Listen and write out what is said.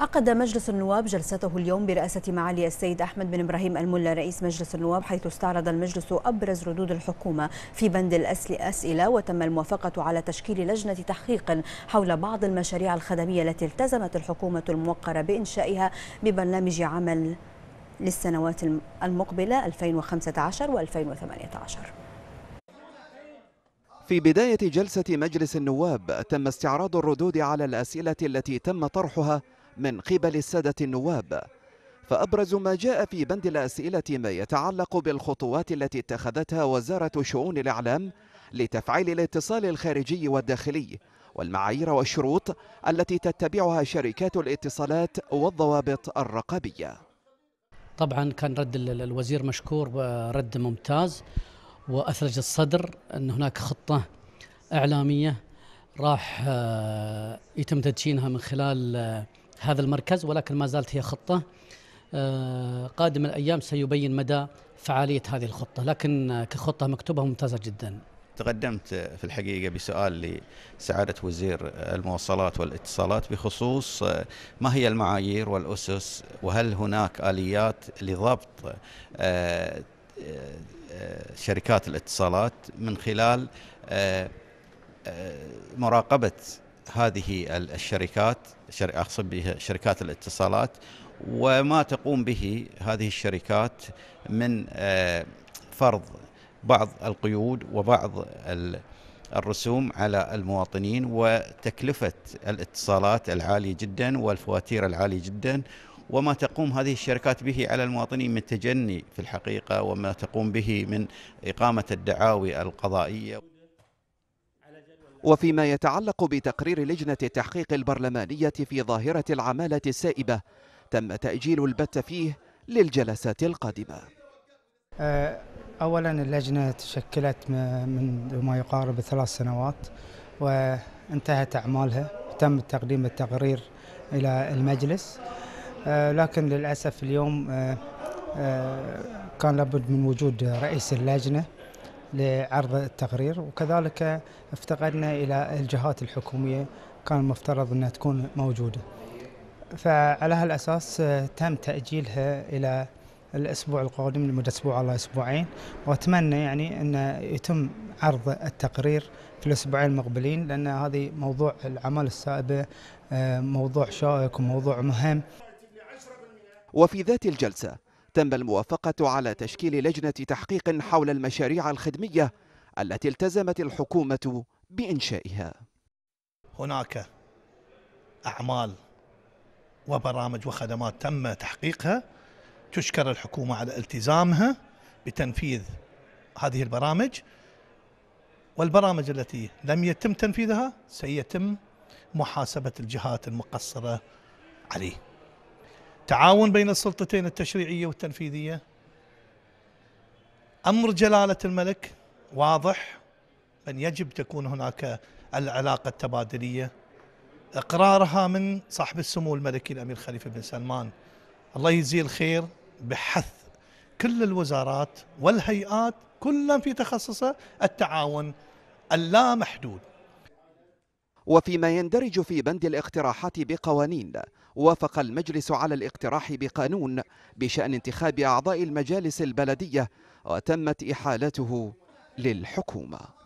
عقد مجلس النواب جلسته اليوم برئاسة معالي السيد أحمد بن إبراهيم الملا رئيس مجلس النواب حيث استعرض المجلس أبرز ردود الحكومة في بند الأسئلة وتم الموافقة على تشكيل لجنة تحقيق حول بعض المشاريع الخدمية التي التزمت الحكومة الموقرة بإنشائها ببرنامج عمل للسنوات المقبلة 2015 و2018 في بداية جلسة مجلس النواب تم استعراض الردود على الأسئلة التي تم طرحها من قبل السادة النواب فأبرز ما جاء في بند الأسئلة ما يتعلق بالخطوات التي اتخذتها وزارة شؤون الإعلام لتفعيل الاتصال الخارجي والداخلي والمعايير والشروط التي تتبعها شركات الاتصالات والضوابط الرقابية طبعا كان رد الوزير مشكور رد ممتاز وأثلج الصدر أن هناك خطة إعلامية راح آه، يتم تدشينها من خلال آه، هذا المركز ولكن ما زالت هي خطة آه، قادم الأيام سيبين مدى فعالية هذه الخطة لكن كخطة مكتوبة ممتازة جدا تقدمت في الحقيقة بسؤال لسعادة وزير المواصلات والاتصالات بخصوص آه، ما هي المعايير والأسس وهل هناك آليات لضبط آه، شركات الاتصالات من خلال مراقبة هذه الشركات اقصد بها شركات الاتصالات وما تقوم به هذه الشركات من آه، فرض بعض القيود وبعض الرسوم على المواطنين وتكلفة الاتصالات العالية جدا والفواتير العالية جدا وما تقوم هذه الشركات به على المواطنين من تجني في الحقيقة وما تقوم به من إقامة الدعاوي القضائية وفيما يتعلق بتقرير لجنة التحقيق البرلمانية في ظاهرة العمالة السائبة تم تأجيل البت فيه للجلسات القادمة آه، أولا اللجنة تشكلت منذ ما يقارب ثلاث سنوات وانتهت أعمالها تم تقديم التقرير إلى المجلس آه، لكن للأسف اليوم آه، كان لابد من وجود رئيس اللجنة لعرض التقرير وكذلك افتقدنا إلى الجهات الحكومية كان المفترض أنها تكون موجودة فعلى هالأساس آه، تم تأجيلها إلى الأسبوع القادم لمدة أسبوع على أسبوعين وأتمنى يعني أن يتم عرض التقرير في الأسبوعين المقبلين لأن هذه موضوع الأعمال السائبة آه، موضوع شائك وموضوع مهم وفي ذات الجلسة تم الموافقة على تشكيل لجنة تحقيق حول المشاريع الخدمية التي التزمت الحكومة بإنشائها هناك أعمال وبرامج وخدمات تم تحقيقها تشكر الحكومة على التزامها بتنفيذ هذه البرامج والبرامج التي لم يتم تنفيذها سيتم محاسبة الجهات المقصرة عليه تعاون بين السلطتين التشريعية والتنفيذية أمر جلالة الملك واضح أن يجب تكون هناك العلاقة التبادلية إقرارها من صاحب السمو الملكي الأمير خليفة بن سلمان الله يجزيه الخير بحث كل الوزارات والهيئات كلا في تخصصها التعاون اللامحدود وفيما يندرج في بند الاقتراحات بقوانين وافق المجلس على الاقتراح بقانون بشأن انتخاب أعضاء المجالس البلدية وتمت إحالته للحكومة